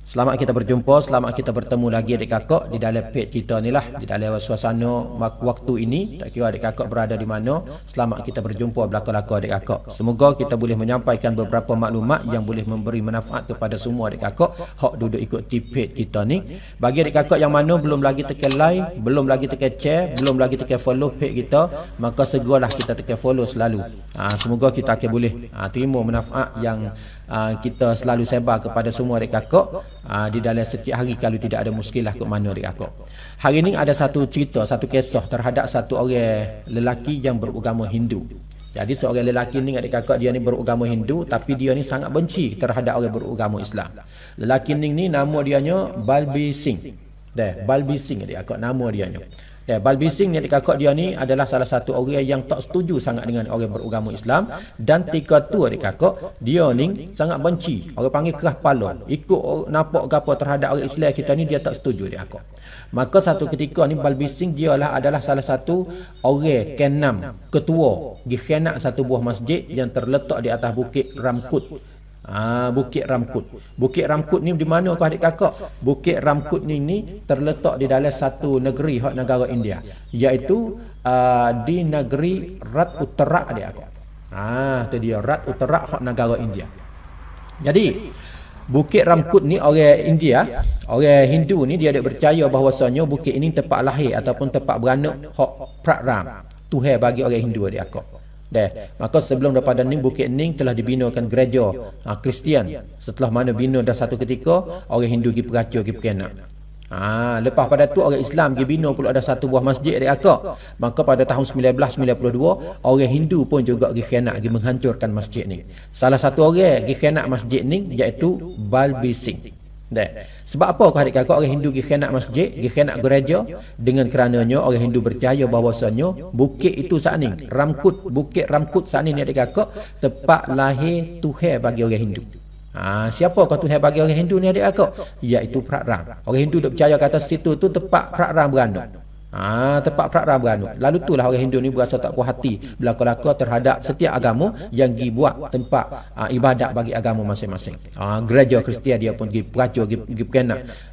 Selamat kita berjumpa, selamat kita bertemu lagi adik kakak di dalam pet kita ni lah. Di dalam suasana waktu ini, tak kira adik kakak berada di mana, selamat kita berjumpa belakang-belakang adik kakak. Semoga kita boleh menyampaikan beberapa maklumat yang boleh memberi manfaat kepada semua adik kakak hak duduk ikut tipet kita ni. Bagi adik kakak yang mana belum lagi tekan like, belum lagi tekan share, belum lagi tekan follow pet kita, maka segeralah kita tekan follow selalu. Ha, semoga kita akan boleh ha, terima manfaat yang ha, kita selalu sebar kepada semua adik kakak uh, di dalam setiap hari kalau tidak ada muskilah ke mana dia aku. Hari ini ada satu cerita, satu kisah terhadap satu orang lelaki yang beragama Hindu. Jadi seorang lelaki ni dengan kakak dia ni beragama Hindu tapi dia ni sangat benci terhadap orang beragama Islam. Lelaki ni ni nama dia nya Balbi Singh. Deh, Balbi Singh dia kakak nama dia nya. Ya, Balbising yang dikakak dia ni adalah salah satu orang yang tak setuju sangat dengan orang beragama Islam dan tiga tu dikakak dia ni sangat benci. Orang panggil kerah kepala. Ikut nampak gapo terhadap orang Islam kita ni dia tak setuju dia akak. Maka satu ketika ni Balbising lah adalah salah satu orang kenam ketua di khianat satu buah masjid yang terletak di atas bukit Ramkut Ah Bukit Ramkut. Bukit Ramkut ni di mana tu adik kakak? Bukit Ramkut ni ni terletak di dalam satu negeri hak negara India iaitu uh, di negeri Rat Utara adik aku. Ah tu dia Rat Utara hak negara India. Jadi Bukit Ramkut ni orang India, orang Hindu ni dia ada percaya bahawasanya bukit ini tempat lahir ataupun tempat beranak hak Pratram Ram. Tuhan bagi orang Hindu adik aku. Deh. Maka sebelum daripada Ning, Bukit Ning telah dibinakan gereja ha, Kristian. Setelah mana bina dah satu ketika, orang Hindu pergi peracau pergi perkenak. Ha, ah, lepas pada tu orang Islam pergi bina pula ada satu buah masjid di Akak. Maka pada tahun 1992, orang Hindu pun juga pergi khianat pergi menghancurkan masjid ni. Salah satu orang pergi khianat masjid ni iaitu Balbi Singh. Dek. Sebab apa kau adik-adik orang Hindu pergi khianat masjid, pergi khianat gereja dengan kerananya orang Hindu percaya bahawasanya bukit itu saat ini, Ramkut, bukit Ramkut saat ini adik-adik tempat lahir Tuhan bagi orang Hindu. Ha, siapa kau Tuhan bagi orang Hindu ni adik-adik? Iaitu Prak Ram. Orang Hindu duk percaya kata situ tu tempat Prak Ram beranak. Ha, tempat prakra beranut. Lalu itulah orang Hindu ni berasa tak puas hati berlaku-laku terhadap setiap agama yang dibuat tempat ha, ibadat bagi agama masing-masing. Ha, gereja Kristian dia pun pergi peracur, pergi, pergi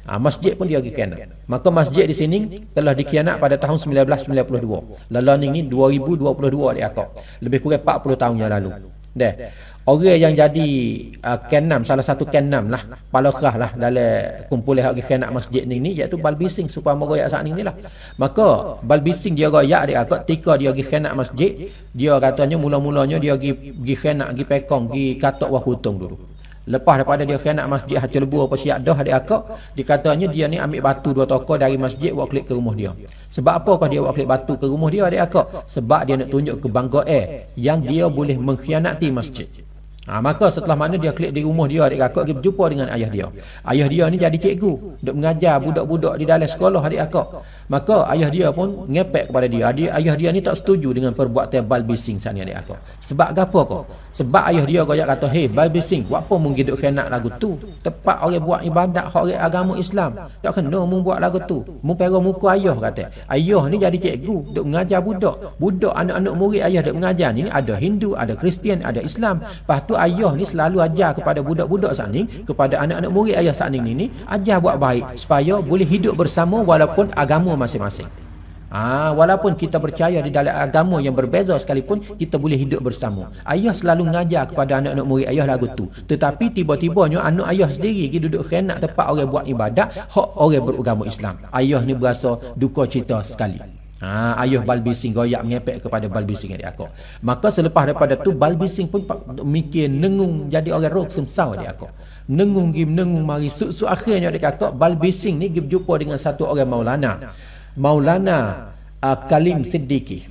Ha, masjid pun dia pergi perkena. Maka masjid di sini telah dikhianat pada tahun 1992. Lalu ni ni 2022 di akak. Lebih kurang 40 tahun yang lalu. Deh orang yang jadi uh, kenam salah satu kenam lah pala lah dalam kumpulan hak kena masjid ni ni iaitu balbising supaya moga saat ni lah maka balbising dia ga yak dia ah, ketika dia pergi kena masjid dia katanya mula-mulanya dia pergi pergi kena pergi pekong pergi katok wah putung dulu lepas daripada dia kena masjid hati lebu apa siap dah dia akak dikatanya dia ni ambil batu dua toko dari masjid buat klik ke rumah dia sebab apa kau dia buat klik batu ke rumah dia dia akak sebab dia nak tunjuk ke bangga eh yang dia boleh mengkhianati masjid Ha, maka setelah mana dia klik di rumah dia, adik kakak pergi berjumpa dengan ayah dia. Ayah dia ni jadi cikgu. Duduk mengajar budak-budak di dalam sekolah adik kakak. Maka ayah dia pun ngepek kepada dia. Adik, ayah dia ni tak setuju dengan perbuatan balbising sana adik kakak. Sebab apa kau? Sebab ayah dia kajak kata, hei balbising, buat apa mungkin duduk kena lagu tu? Tepat orang buat ibadat orang agama Islam. Tak kena mung buat lagu tu. Mung perah muka ayah kata. Ayah ni jadi cikgu. Duduk mengajar budak. Budak anak-anak murid ayah duduk mengajar Ini ada Hindu, ada Kristian, ada Islam. Lepas tu ayah ni selalu ajar kepada budak-budak sanding, kepada anak-anak murid ayah sanding ni ni, ajar buat baik supaya boleh hidup bersama walaupun agama masing-masing. Ah, ha, walaupun kita percaya di dalam agama yang berbeza sekalipun kita boleh hidup bersama. Ayah selalu mengajar kepada anak-anak murid ayah lagu tu. Tetapi tiba-tibanya anak ayah sendiri pergi duduk khianat tempat orang buat ibadat hak orang beragama Islam. Ayah ni berasa duka cita sekali. Ha, ayuh balbising goyak mengepek kepada balbising adik aku. Maka selepas daripada tu balbising pun mikir nengung jadi orang roh semsau adik aku. Nengung gim nengung mari su su akhirnya adik aku balbising ni gim jumpa dengan satu orang Maulana. Maulana uh, Kalim Siddiqi.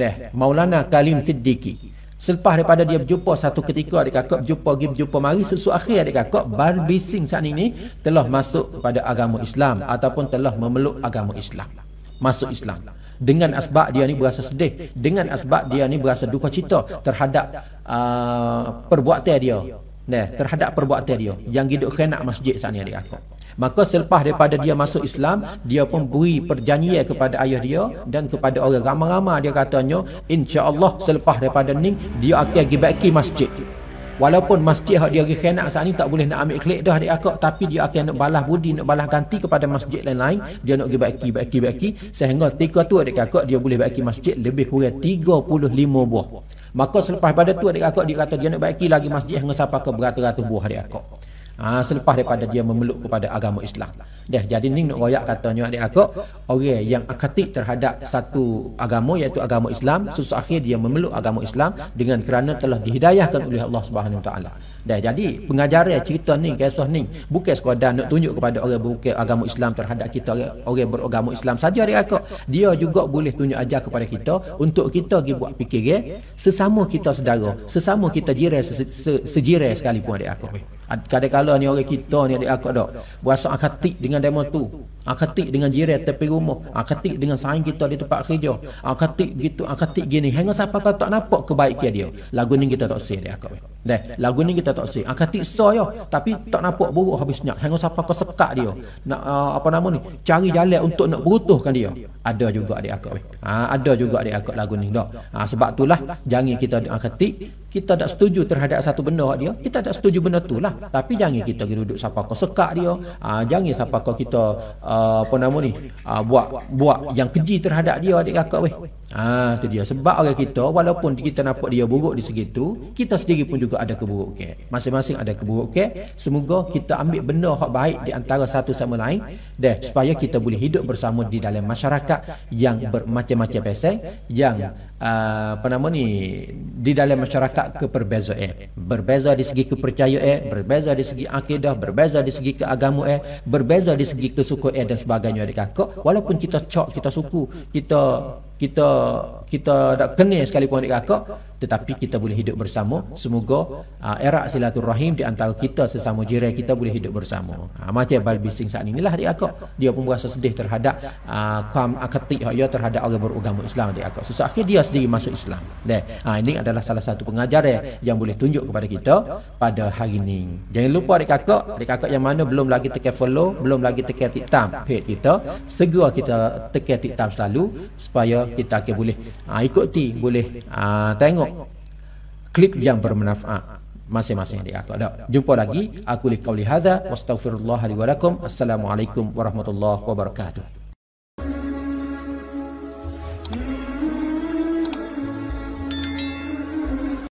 Neh, Maulana Kalim Siddiqi. Selepas daripada dia berjumpa satu ketika adik kakak berjumpa gim berjumpa mari susu akhirnya adik kakak balbising saat ini telah masuk kepada agama Islam ataupun telah memeluk agama Islam. Masuk Islam. Masuk Islam dengan asbab dia ni berasa sedih dengan asbab dia ni berasa duka cita terhadap uh, perbuatan dia nah terhadap perbuatan dia yang hidup khianat masjid sana ni aku Maka selepas daripada dia masuk Islam, dia pun beri perjanjian kepada ayah dia dan kepada orang ramai-ramai dia katanya, insya-Allah selepas daripada ni dia akan pergi masjid. Walaupun masjid yang dia khianat saat ni tak boleh nak ambil klik dah adik akak tapi dia akan nak balas budi nak balas ganti kepada masjid lain-lain dia nak pergi baiki baiki baiki sehingga tiga tu adik akak dia boleh baiki masjid lebih kurang 35 buah. Maka selepas pada tu adik akak dia kata dia nak baiki lagi masjid hingga sampai ke beratus-ratus buah adik akak ha, selepas daripada dia memeluk kepada agama Islam. Ya, jadi ning nak royak katanya adik aku, orang yang akatik terhadap satu agama iaitu agama Islam, susah akhir dia memeluk agama Islam dengan kerana telah dihidayahkan oleh Allah Subhanahu Wa Taala. Dah jadi pengajaran cerita ni kisah ni bukan sekadar nak tunjuk kepada orang bukan agama Islam terhadap kita orang beragama Islam saja hari aku dia juga boleh tunjuk ajar kepada kita untuk kita pergi buat fikir sesama kita saudara sesama kita jiran se, se, sejiran sekalipun hari aku kadang-kadang ni orang kita ni ada aku dok berasa akatik dengan demo tu Akatik ah, dengan jiran tepi rumah. Akatik ah, dengan saing kita di tempat kerja. Ah katik gitu, akatik ah, gini. Hanga siapa tak tak nampak kebaikan dia. Lagu ni kita tak sih dia kau. Dah, lagu ni kita tak sih. Akatik katik so yo, ya, tapi tak nampak buruk habisnya. Hanga siapa kau sekak dia. Nak uh, apa nama ni? Cari jalan untuk nak berutuhkan dia. Ada juga adik akak. ha, ada juga adik akak lagu ni dah. Ha, sebab itulah jangan kita ah katik kita tak setuju terhadap satu benda dia kita tak setuju benda tu lah tapi jangan kita duduk siapa kau sekak dia ah jangan siapa kau kita uh, Uh, apa nama ni? Uh, buat buat yang keji terhadap dia adik kakak weh. Ah, ha, itu dia. Sebab orang kita, walaupun kita nampak dia buruk di segi tu, kita sendiri pun juga ada keburukan. Okay? Masing-masing ada keburukan. Okay? Semoga kita ambil benda yang baik di antara satu sama lain. Deh, supaya kita boleh hidup bersama di dalam masyarakat yang bermacam-macam peseng. Yang, uh, apa nama ni, di dalam masyarakat keperbeza. Eh. Berbeza di segi kepercayaan, eh. berbeza di segi akidah, berbeza di segi keagamaan, eh. berbeza di segi kesukaan eh, dan sebagainya. Adik-adik. Walaupun kita cok, kita suku, kita kita kita tak kenal sekalipun adik kakak tetapi kita boleh hidup bersama. Semoga uh, ah, era silaturahim di antara kita sesama jiran kita boleh hidup bersama. Ha, mati abal bising saat inilah dia akak. Dia pun berasa sedih terhadap uh, ah, kaum akatik ya, terhadap orang beragama Islam dia akak. Susah akhir dia sendiri masuk Islam. Deh. Ha, ini adalah salah satu pengajar ya, yang boleh tunjuk kepada kita pada hari ini. Jangan lupa adik kakak, adik kakak yang mana belum lagi tekan follow, belum lagi tekan titam page kita, segera kita tekan titam selalu supaya kita akan boleh uh, ikuti, boleh uh, tengok tengok klip yang bermanfaat masing-masing di aku. Jumpa lagi. Aku li kau li hadza. Wastaghfirullah li wa lakum. Assalamualaikum warahmatullahi wabarakatuh.